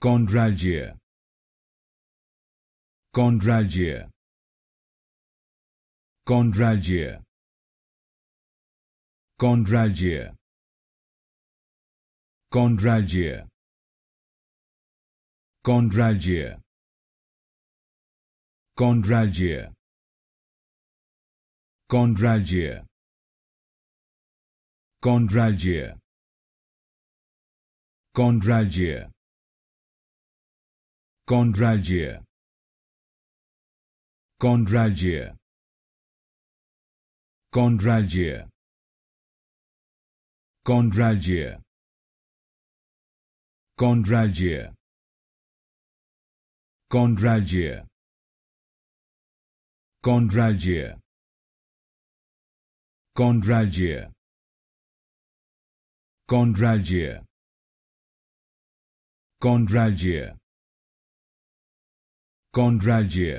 Chondralgia. Chondralgia. Chondralgia. Chondralgia. Chondralgia. Chondralgia. Chondralgia. Chondralgia. Chondralgia. Chondralgia. Chondralgia. Chondralgia. Chondralgia. Chondralgia. Chondralgia. Chondralgia. Chondralgia. Chondralgia. Chondralgia. Chondralgia. Chondralgia.